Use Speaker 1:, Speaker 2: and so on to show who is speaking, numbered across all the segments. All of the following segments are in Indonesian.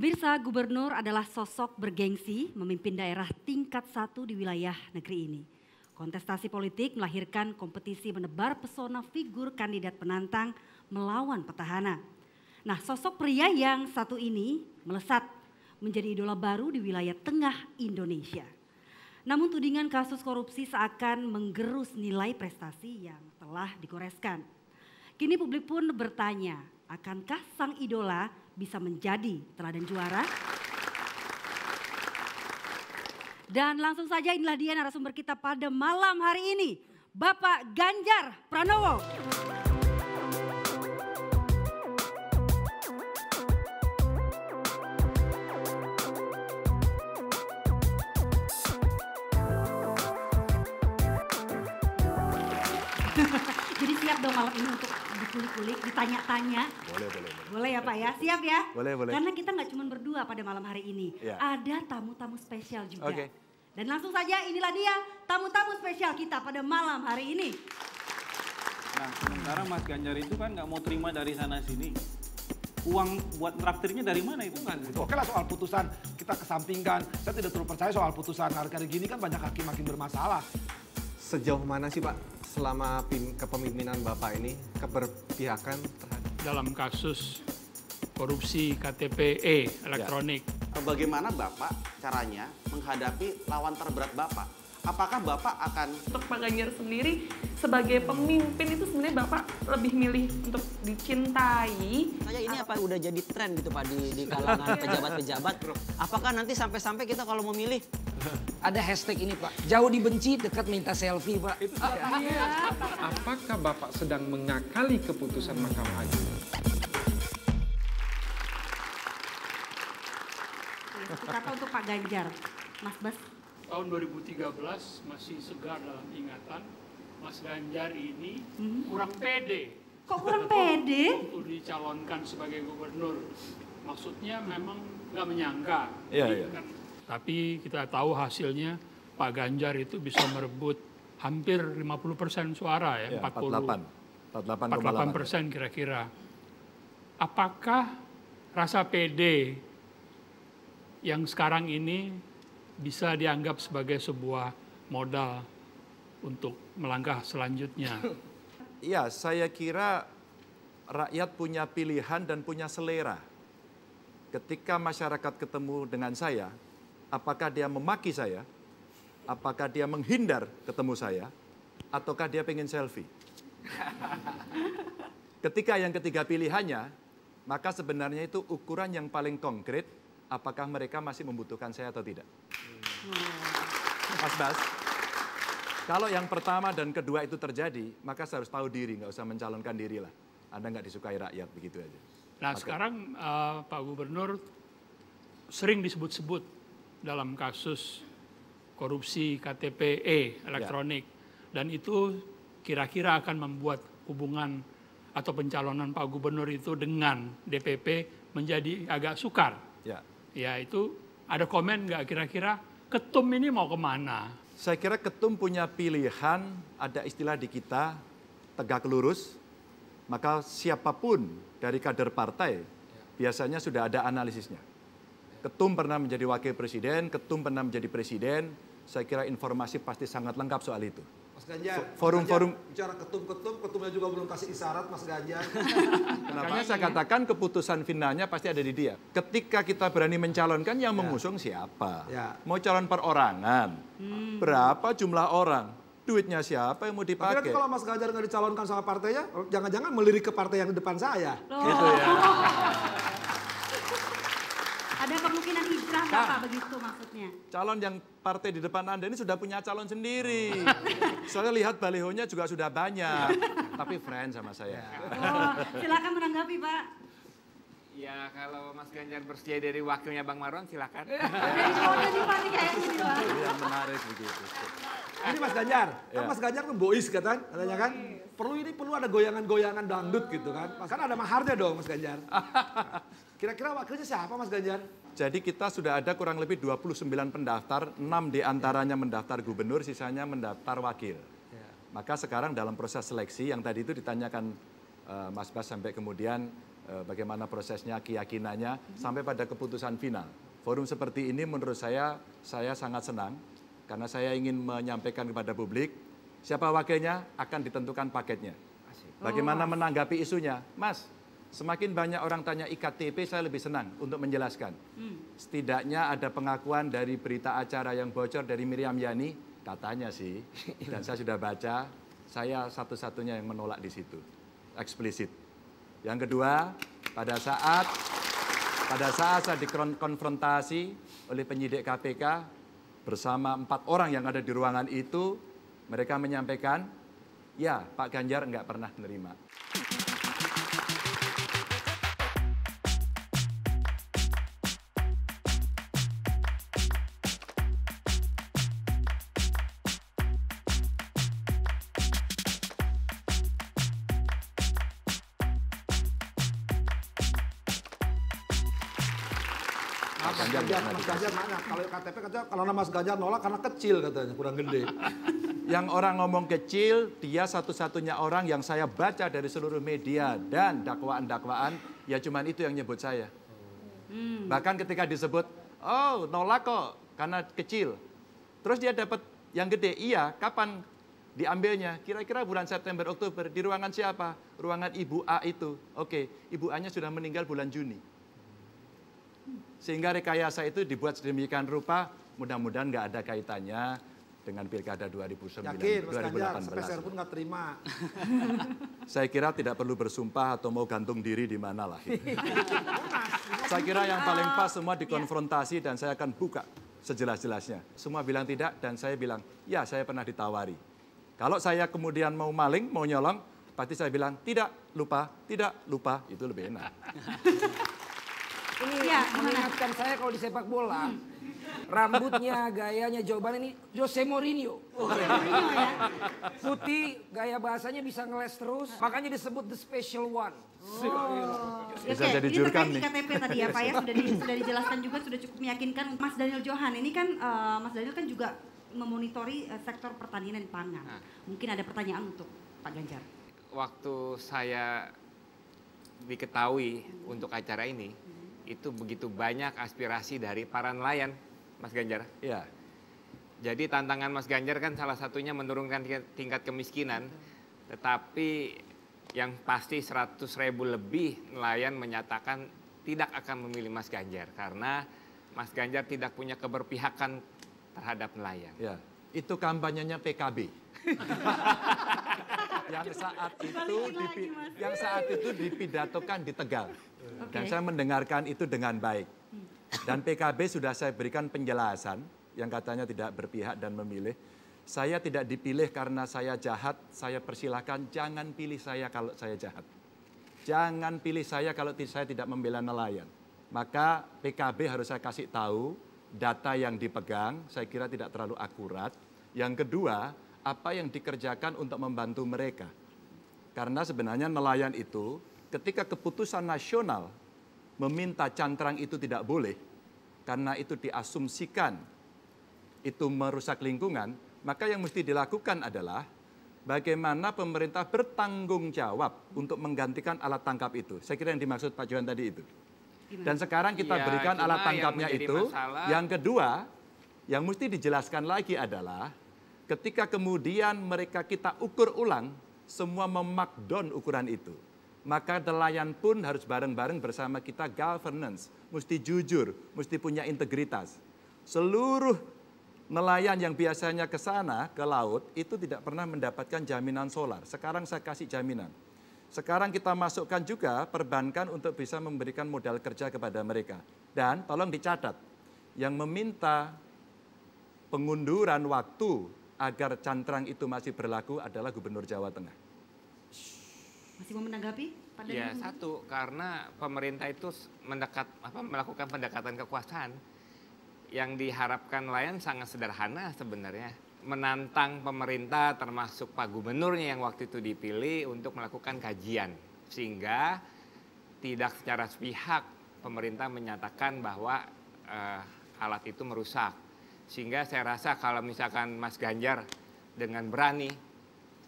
Speaker 1: Pemirsa, gubernur adalah sosok bergengsi memimpin daerah tingkat satu di wilayah negeri ini. Kontestasi politik melahirkan kompetisi menebar pesona figur kandidat penantang melawan petahana. Nah, sosok pria yang satu ini melesat menjadi idola baru di wilayah tengah Indonesia. Namun tudingan kasus korupsi seakan menggerus nilai prestasi yang telah digoreskan. Kini publik pun bertanya, akankah sang idola bisa menjadi teladan juara. Dan langsung saja inilah dia narasumber kita pada malam hari ini. Bapak Ganjar Pranowo. Jadi siap dong malam ini untuk dikulik-kulik, ditanya-tanya. Boleh, boleh, boleh. Boleh ya Pak ya? Siap ya? Boleh, boleh. Karena kita nggak cuma berdua pada malam hari ini. Ya. Ada tamu-tamu spesial juga. Okay. Dan langsung saja inilah dia tamu-tamu spesial kita pada malam hari ini.
Speaker 2: Nah, sekarang Mas Ganjar itu kan nggak mau terima dari sana sini uang buat traktirnya dari mana itu kan? Gitu. Oke lah soal putusan kita kesampingkan. Saya tidak terlalu percaya soal putusan harga gini kan banyak hakim makin bermasalah. Sejauh mana sih Pak selama kepemimpinan Bapak ini keberpihakan terhadap
Speaker 3: dalam kasus korupsi KTP E ya.
Speaker 2: elektronik.
Speaker 1: Ya. Bagaimana Bapak
Speaker 2: caranya menghadapi lawan terberat Bapak? Apakah Bapak akan untuk Pak Ganjar sendiri sebagai pemimpin itu sebenarnya Bapak lebih milih untuk dicintai? Saya ini apa udah jadi tren gitu Pak di, di kalangan
Speaker 1: pejabat-pejabat?
Speaker 2: Apakah nanti sampai-sampai kita kalau memilih ada hashtag ini Pak, jauh dibenci dekat minta selfie Pak. Itu iya. Apakah Bapak sedang mengakali keputusan Mahkamah Agung?
Speaker 1: Kata untuk Pak Ganjar, Mas Bas.
Speaker 3: Tahun 2013 masih segar dalam ingatan, Mas Ganjar ini hmm. kurang pede.
Speaker 1: Kok kurang pede?
Speaker 3: Untuk dicalonkan sebagai gubernur. Maksudnya memang nggak menyangka. Iya, iya. Kan tapi kita tahu hasilnya Pak Ganjar itu bisa merebut hampir 50 persen suara ya, ya
Speaker 4: 40, 48 persen
Speaker 3: kira-kira. Apakah rasa PD yang sekarang ini bisa dianggap sebagai sebuah
Speaker 4: modal untuk melangkah selanjutnya? Iya, saya kira rakyat punya pilihan dan punya selera. Ketika masyarakat ketemu dengan saya, Apakah dia memaki saya? Apakah dia menghindar ketemu saya? Ataukah dia pengen selfie? Ketika yang ketiga pilihannya, maka sebenarnya itu ukuran yang paling konkret apakah mereka masih membutuhkan saya atau tidak.
Speaker 1: Hmm.
Speaker 4: Mas Bas, kalau yang pertama dan kedua itu terjadi, maka saya harus tahu diri, nggak usah mencalonkan diri lah. Anda nggak disukai rakyat, begitu aja.
Speaker 3: Nah sekarang uh, Pak Gubernur sering disebut-sebut dalam kasus korupsi KTP E ya. elektronik ya. dan itu kira-kira akan membuat hubungan atau pencalonan Pak Gubernur itu dengan DPP menjadi agak sukar. Ya, ya itu ada komen nggak kira-kira ketum ini mau kemana?
Speaker 4: Saya kira ketum punya pilihan, ada istilah di kita tegak lurus, maka siapapun dari kader partai ya. biasanya sudah ada analisisnya. Ketum pernah menjadi wakil presiden, ketum pernah menjadi presiden. Saya kira informasi pasti sangat lengkap soal itu. Mas Ganjar, forum-forum forum, bicara ketum-ketum, ketumnya juga belum kasih isyarat Mas Ganjar. Kenapa? saya katakan keputusan finalnya pasti ada di dia. Ketika kita berani mencalonkan yang ya. mengusung siapa? Ya. Mau calon perorangan. Hmm. Berapa jumlah orang? duitnya siapa yang mau kan dipakai? Tapi kalau
Speaker 2: Mas Ganjar nggak dicalonkan sama partainya, jangan-jangan melirik ke partai yang di depan saya.
Speaker 1: Oh. Gitu ya. Nah, Kang, begitu maksudnya.
Speaker 4: Calon yang partai di depan Anda ini sudah punya calon sendiri. Soalnya lihat balihonya juga sudah banyak. Tapi friend sama saya. Ya.
Speaker 1: Oh, silakan menanggapi, Pak.
Speaker 2: Ya kalau Mas Ganjar bersedia dari wakilnya Bang Marwan silakan.
Speaker 1: Yang iya, menarik begitu. Ini Mas Ganjar, kan iya. Mas
Speaker 2: Ganjar tuh kan bois kan, katanya kan. Perlu ini perlu ada goyangan-goyangan dangdut gitu kan. Mas kan ada maharnya dong Mas Ganjar. Kira-kira wakilnya siapa Mas Ganjar?
Speaker 4: Jadi kita sudah ada kurang lebih 29 pendaftar, 6 diantaranya ya. mendaftar gubernur, sisanya mendaftar wakil. Ya. Maka sekarang dalam proses seleksi yang tadi itu ditanyakan uh, Mas Bas sampai kemudian uh, bagaimana prosesnya, keyakinannya, hmm. sampai pada keputusan final. Forum seperti ini menurut saya, saya sangat senang karena saya ingin menyampaikan kepada publik siapa wakilnya akan ditentukan paketnya. Bagaimana oh, menanggapi isunya, Mas? Semakin banyak orang tanya IKTP, saya lebih senang untuk menjelaskan. Hmm. Setidaknya ada pengakuan dari berita acara yang bocor dari Miriam Yani, katanya sih, dan saya sudah baca, saya satu-satunya yang menolak di situ, eksplisit. Yang kedua, pada saat pada saat saya dikonfrontasi oleh penyidik KPK bersama empat orang yang ada di ruangan itu, mereka menyampaikan, ya Pak Ganjar nggak pernah menerima. Mas Ganjar, Ganjar Mas Ganjar kalau KTP katanya kalau nama Mas Ganjar nolak karena kecil katanya, kurang gede. yang orang ngomong kecil, dia satu-satunya orang yang saya baca dari seluruh media dan dakwaan-dakwaan, ya cuman itu yang nyebut saya. Hmm. Bahkan ketika disebut, oh nolak kok karena kecil. Terus dia dapat yang gede, iya kapan diambilnya? Kira-kira bulan September, Oktober, di ruangan siapa? Ruangan Ibu A itu. Oke, Ibu A-nya sudah meninggal bulan Juni. Sehingga rekayasa itu dibuat sedemikian rupa, mudah-mudahan nggak ada kaitannya dengan pilkada 2009, Yakin, 2018. Yakin, pun nggak terima. Saya kira tidak perlu bersumpah atau mau gantung diri di mana lah.
Speaker 1: Saya kira yang paling pas iya. semua
Speaker 4: dikonfrontasi dan saya akan buka sejelas-jelasnya. Semua bilang tidak dan saya bilang, ya saya pernah ditawari. Kalau saya kemudian mau maling, mau nyolong, pasti saya bilang, tidak, lupa, tidak, lupa. Itu lebih enak.
Speaker 1: ini ya, mengingatkan
Speaker 2: saya kalau di sepak bola rambutnya, gayanya, jawabannya ini Jose Mourinho. Oh, Jose Mourinho
Speaker 1: ya. Putih,
Speaker 2: gaya bahasanya bisa ngeles terus, makanya disebut the
Speaker 1: special one. Oh. Oke, bisa jadi ini terkait nih. KTP tadi ya Pak ya, sudah, di, sudah dijelaskan juga, sudah cukup meyakinkan. Mas Daniel Johan ini kan, uh, Mas Daniel kan juga memonitori uh, sektor pertanian dan pangan. Nah. Mungkin ada pertanyaan untuk Pak Ganjar.
Speaker 2: Waktu saya diketahui hmm. untuk acara ini, hmm itu begitu banyak aspirasi dari para nelayan, Mas Ganjar. Ya. Jadi tantangan Mas Ganjar kan salah satunya menurunkan tingkat kemiskinan, tetapi yang pasti 100 ribu lebih nelayan menyatakan tidak akan memilih Mas Ganjar karena Mas Ganjar tidak punya keberpihakan terhadap nelayan. Ya, itu kampanyenya PKB.
Speaker 4: yang saat itu yang saat itu dipidatokan di Tegal. Dan saya mendengarkan itu dengan baik. Dan PKB sudah saya berikan penjelasan yang katanya tidak berpihak dan memilih. Saya tidak dipilih karena saya jahat, saya persilahkan jangan pilih saya kalau saya jahat. Jangan pilih saya kalau saya tidak membela nelayan. Maka PKB harus saya kasih tahu data yang dipegang saya kira tidak terlalu akurat. Yang kedua, apa yang dikerjakan untuk membantu mereka. Karena sebenarnya nelayan itu ketika keputusan nasional meminta cantrang itu tidak boleh, karena itu diasumsikan itu merusak lingkungan, maka yang mesti dilakukan adalah bagaimana pemerintah bertanggung jawab untuk menggantikan alat tangkap itu. Saya kira yang dimaksud Pak Johan tadi itu. Dan sekarang kita ya, berikan alat tangkapnya yang itu. Masalah... Yang kedua, yang mesti dijelaskan lagi adalah Ketika kemudian mereka kita ukur ulang, semua memakdon ukuran itu. Maka nelayan pun harus bareng-bareng bersama kita governance. Mesti jujur, mesti punya integritas. Seluruh nelayan yang biasanya ke sana, ke laut, itu tidak pernah mendapatkan jaminan solar. Sekarang saya kasih jaminan. Sekarang kita masukkan juga perbankan untuk bisa memberikan modal kerja kepada mereka. Dan tolong dicatat, yang meminta pengunduran waktu agar cantrang itu masih berlaku adalah Gubernur Jawa Tengah.
Speaker 1: Masih mau menanggapi?
Speaker 2: Pada ya satu karena pemerintah itu mendekat apa melakukan pendekatan kekuasaan yang diharapkan lain sangat sederhana sebenarnya menantang pemerintah termasuk Pak Gubernurnya yang waktu itu dipilih untuk melakukan kajian sehingga tidak secara sepihak pemerintah menyatakan bahwa eh, alat itu merusak sehingga saya rasa kalau misalkan Mas Ganjar dengan berani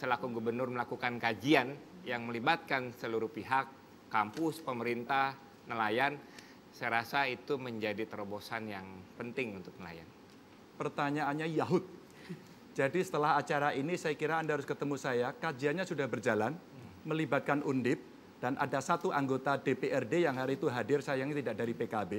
Speaker 2: selaku gubernur melakukan kajian yang melibatkan seluruh pihak, kampus, pemerintah, nelayan, saya rasa itu menjadi terobosan yang penting untuk nelayan.
Speaker 4: Pertanyaannya Yahud. Jadi setelah acara ini saya kira Anda harus ketemu saya, kajiannya sudah berjalan, melibatkan Undip, dan ada satu anggota DPRD yang hari itu hadir sayangnya tidak dari PKB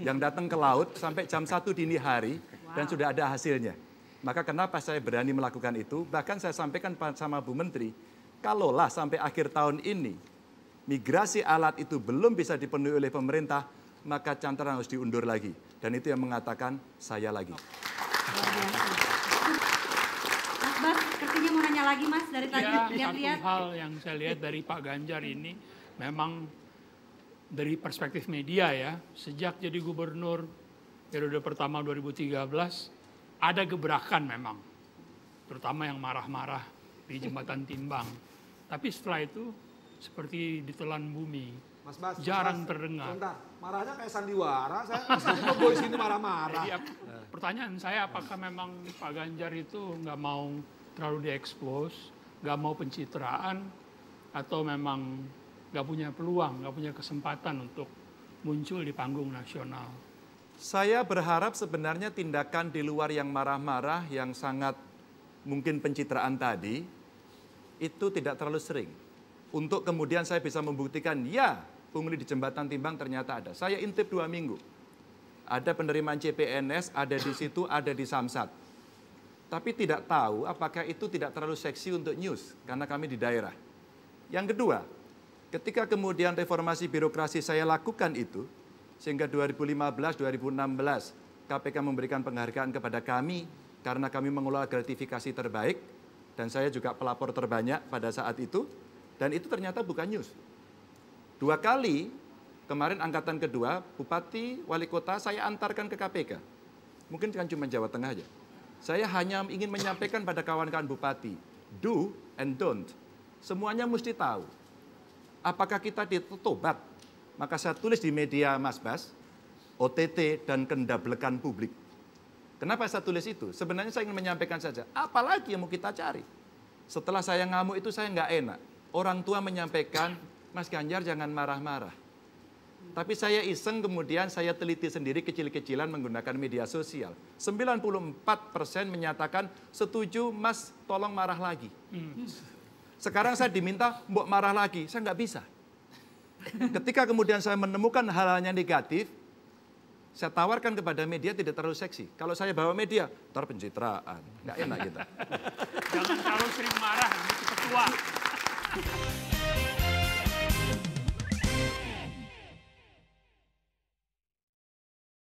Speaker 4: yang datang ke laut sampai jam 1 dini hari dan sudah ada hasilnya. Maka kenapa saya berani melakukan itu? Bahkan saya sampaikan sama Bu Menteri, kalaulah sampai akhir tahun ini migrasi alat itu belum bisa dipenuhi oleh pemerintah, maka cantrang harus diundur lagi. Dan itu yang mengatakan saya lagi.
Speaker 1: Mas Bas, sepertinya mau nanya lagi Mas dari tadi ya, lihat-lihat. Satu hal yang saya lihat dari
Speaker 3: Pak Ganjar ini memang dari perspektif media ya, sejak jadi gubernur periode pertama 2013 ada gebrakan memang. Terutama yang marah-marah di jembatan timbang. Tapi setelah itu seperti ditelan bumi. Mas Bas, jarang mas, terdengar. Bentar,
Speaker 2: marahnya kayak sandiwara.
Speaker 3: Saya mau boys ini marah-marah. pertanyaan saya apakah memang Pak Ganjar itu nggak mau terlalu diekspos, nggak mau pencitraan, atau memang nggak punya peluang, nggak punya kesempatan untuk muncul di panggung nasional.
Speaker 4: Saya berharap sebenarnya tindakan di luar yang marah-marah, yang sangat mungkin pencitraan tadi, itu tidak terlalu sering. Untuk kemudian saya bisa membuktikan, ya pungli di jembatan timbang ternyata ada. Saya intip dua minggu. Ada penerimaan CPNS, ada di situ, ada di Samsat. Tapi tidak tahu apakah itu tidak terlalu seksi untuk news, karena kami di daerah. Yang kedua, ketika kemudian reformasi birokrasi saya lakukan itu, sehingga 2015-2016 KPK memberikan penghargaan kepada kami karena kami mengelola gratifikasi terbaik dan saya juga pelapor terbanyak pada saat itu dan itu ternyata bukan news. Dua kali kemarin angkatan kedua bupati wali kota saya antarkan ke KPK. Mungkin kan cuma Jawa Tengah aja. Saya hanya ingin menyampaikan pada kawan-kawan bupati, do and don't. Semuanya mesti tahu. Apakah kita ditobat maka saya tulis di media Mas Bas, OTT dan kendablekan publik. Kenapa saya tulis itu? Sebenarnya saya ingin menyampaikan saja, apalagi yang mau kita cari. Setelah saya ngamuk itu saya nggak enak. Orang tua menyampaikan, Mas Ganjar jangan marah-marah. Tapi saya iseng kemudian saya teliti sendiri kecil-kecilan menggunakan media sosial. 94 persen menyatakan setuju Mas tolong marah lagi. Hmm. Sekarang saya diminta mbok marah lagi, saya nggak bisa. Ketika kemudian saya menemukan hal-hal yang negatif, saya tawarkan kepada media tidak terlalu seksi. Kalau saya bawa media, ntar pencitraan. Nggak enak kita. Gitu.
Speaker 3: Jangan terlalu sering marah, cepat tua.